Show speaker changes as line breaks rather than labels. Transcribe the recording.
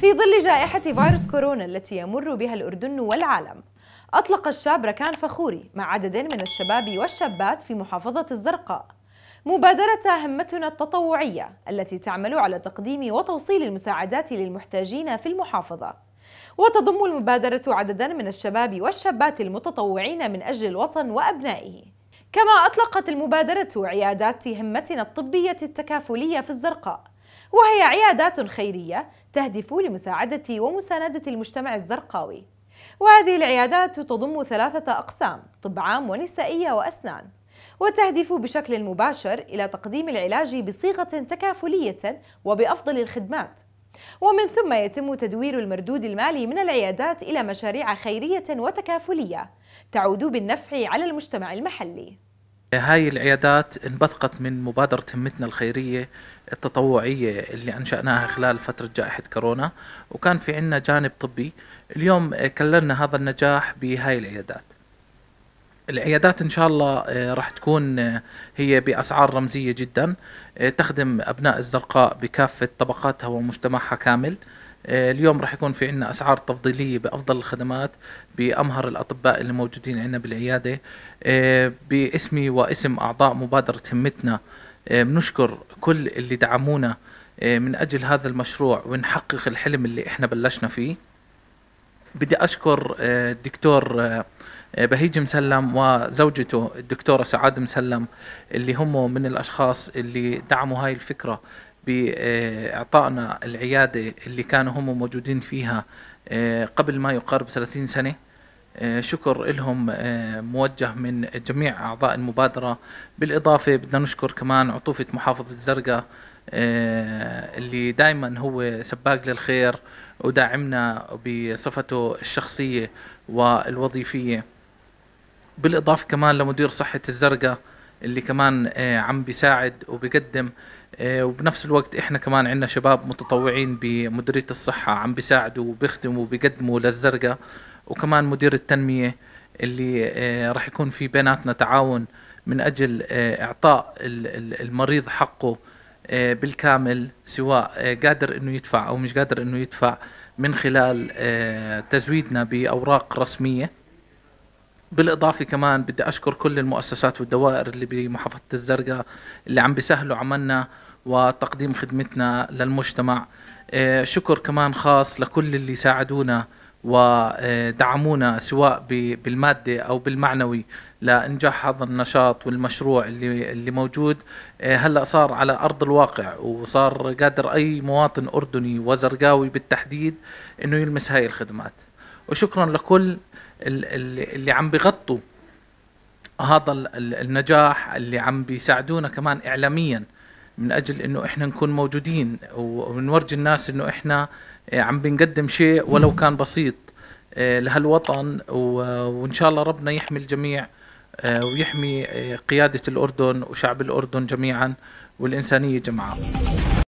في ظل جائحة فيروس كورونا التي يمر بها الأردن والعالم أطلق الشاب ركان فخوري مع عدد من الشباب والشابات في محافظة الزرقاء مبادرة همتنا التطوعية التي تعمل على تقديم وتوصيل المساعدات للمحتاجين في المحافظة وتضم المبادرة عددا من الشباب والشابات المتطوعين من أجل الوطن وأبنائه كما أطلقت المبادرة عيادات همتنا الطبية التكافلية في الزرقاء وهي عيادات خيرية تهدف لمساعدة ومساندة المجتمع الزرقاوي وهذه العيادات تضم ثلاثة أقسام طب عام ونسائية وأسنان وتهدف بشكل مباشر إلى تقديم العلاج بصيغة تكافلية وبأفضل الخدمات ومن ثم يتم تدوير المردود المالي من العيادات إلى مشاريع خيرية وتكافلية تعود بالنفع على المجتمع المحلي
هاي العيادات انبثقت من مبادرة همتنا الخيرية التطوعية اللي أنشأناها خلال فترة جائحة كورونا وكان في عنا جانب طبي اليوم كللنا هذا النجاح بهاي العيادات العيادات ان شاء الله آه، راح تكون آه، هي باسعار رمزيه جدا آه، تخدم ابناء الزرقاء بكافه طبقاتها ومجتمعها كامل آه، اليوم راح يكون في عندنا اسعار تفضيليه بافضل الخدمات بامهر الاطباء اللي موجودين عندنا بالعياده آه، باسمي واسم اعضاء مبادره همتنا آه، بنشكر كل اللي دعمونا من اجل هذا المشروع ونحقق الحلم اللي احنا بلشنا فيه بدي اشكر الدكتور بهيج مسلم وزوجته الدكتوره سعاد مسلم اللي هم من الاشخاص اللي دعموا هاي الفكره باعطائنا العياده اللي كانوا هم موجودين فيها آه، قبل ما يقارب 30 سنه آه، شكر لهم آه، موجه من جميع اعضاء المبادره بالاضافه بدنا نشكر كمان عطوفه محافظه الزرقاء اللي دائما هو سباق للخير وداعمنا بصفته الشخصيه والوظيفيه بالاضافه كمان لمدير صحه الزرقاء اللي كمان آه، عم بيساعد وبيقدم آه، وبنفس الوقت احنا كمان عندنا شباب متطوعين بمديريه الصحه عم بيساعدوا وبيخدموا وبيقدموا للزرقاء وكمان مدير التنميه اللي آه، راح يكون في بيناتنا تعاون من اجل اعطاء المريض حقه بالكامل سواء قادر انه يدفع او مش قادر انه يدفع من خلال تزويدنا باوراق رسميه بالاضافه كمان بدي اشكر كل المؤسسات والدوائر اللي بمحافظه الزرقاء اللي عم بيسهلوا عملنا وتقديم خدمتنا للمجتمع إيه، شكر كمان خاص لكل اللي ساعدونا ودعمونا سواء بالمادة أو بالمعنوي لإنجاح هذا النشاط والمشروع اللي, اللي موجود إيه، هلأ صار على أرض الواقع وصار قادر أي مواطن أردني وزرقاوي بالتحديد أنه يلمس هاي الخدمات وشكرا لكل اللي عم بيغطوا هذا النجاح اللي عم بيساعدونا كمان اعلاميا من اجل انه احنا نكون موجودين ونورجي الناس انه احنا عم بنقدم شيء ولو كان بسيط آه، لهالوطن وان شاء الله ربنا يحمي الجميع آه، ويحمي آه، قياده الاردن وشعب الاردن جميعا والانسانيه جمعاء